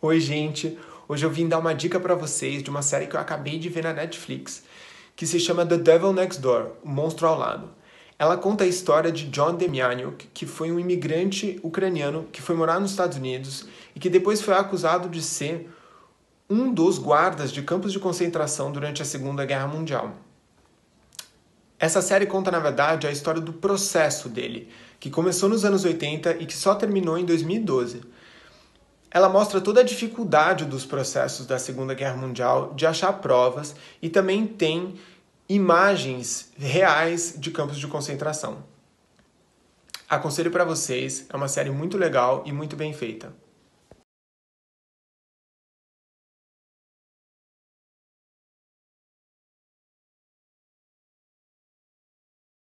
Oi, gente. Hoje eu vim dar uma dica para vocês de uma série que eu acabei de ver na Netflix, que se chama The Devil Next Door, o Monstro ao Lado. Ela conta a história de John Demjanjuk, que foi um imigrante ucraniano que foi morar nos Estados Unidos e que depois foi acusado de ser um dos guardas de campos de concentração durante a Segunda Guerra Mundial. Essa série conta, na verdade, a história do processo dele, que começou nos anos 80 e que só terminou em 2012. Ela mostra toda a dificuldade dos processos da Segunda Guerra Mundial de achar provas e também tem imagens reais de campos de concentração. Aconselho para vocês, é uma série muito legal e muito bem feita.